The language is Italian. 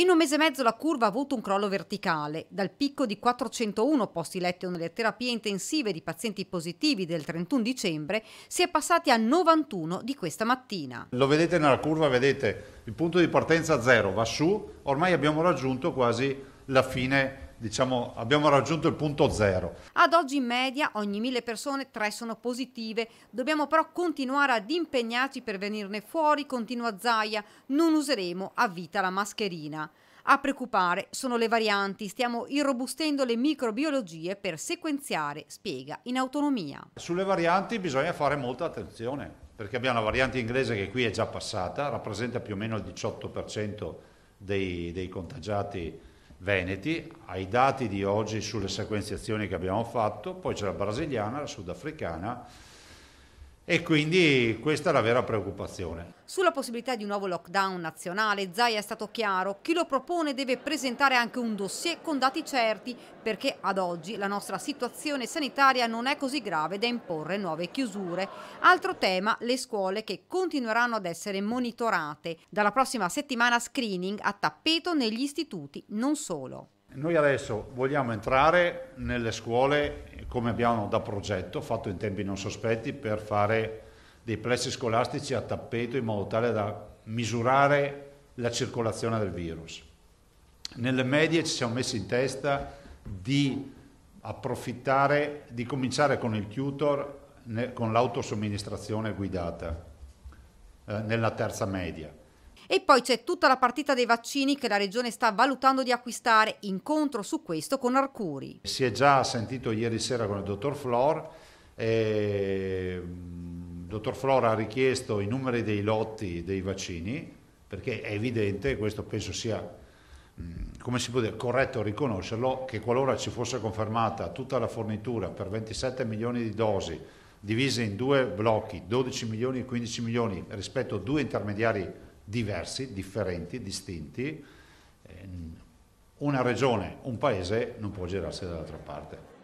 In un mese e mezzo la curva ha avuto un crollo verticale, dal picco di 401 posti letto nelle terapie intensive di pazienti positivi del 31 dicembre si è passati a 91 di questa mattina. Lo vedete nella curva, vedete il punto di partenza zero va su, ormai abbiamo raggiunto quasi la fine diciamo, abbiamo raggiunto il punto zero. Ad oggi in media ogni mille persone tre sono positive, dobbiamo però continuare ad impegnarci per venirne fuori, continua Zaia, non useremo a vita la mascherina. A preoccupare sono le varianti, stiamo irrobustendo le microbiologie per sequenziare, spiega, in autonomia. Sulle varianti bisogna fare molta attenzione, perché abbiamo la variante inglese che qui è già passata, rappresenta più o meno il 18% dei, dei contagiati veneti, ai dati di oggi sulle sequenziazioni che abbiamo fatto, poi c'è la brasiliana, la sudafricana, e quindi questa è la vera preoccupazione. Sulla possibilità di un nuovo lockdown nazionale, Zai è stato chiaro, chi lo propone deve presentare anche un dossier con dati certi, perché ad oggi la nostra situazione sanitaria non è così grave da imporre nuove chiusure. Altro tema, le scuole che continueranno ad essere monitorate. Dalla prossima settimana screening a tappeto negli istituti, non solo. Noi adesso vogliamo entrare nelle scuole come abbiamo da progetto, fatto in tempi non sospetti, per fare dei plessi scolastici a tappeto in modo tale da misurare la circolazione del virus. Nelle medie ci siamo messi in testa di approfittare, di cominciare con il tutor, con l'autosomministrazione guidata eh, nella terza media e poi c'è tutta la partita dei vaccini che la Regione sta valutando di acquistare, incontro su questo con Arcuri. Si è già sentito ieri sera con il dottor Flor, e... il mm, dottor Flor ha richiesto i numeri dei lotti dei vaccini, perché è evidente, questo penso sia mm, come si può dire, corretto riconoscerlo, che qualora ci fosse confermata tutta la fornitura per 27 milioni di dosi divise in due blocchi, 12 milioni e 15 milioni rispetto a due intermediari diversi, differenti, distinti. Eh, una regione, un paese non può girarsi dall'altra parte.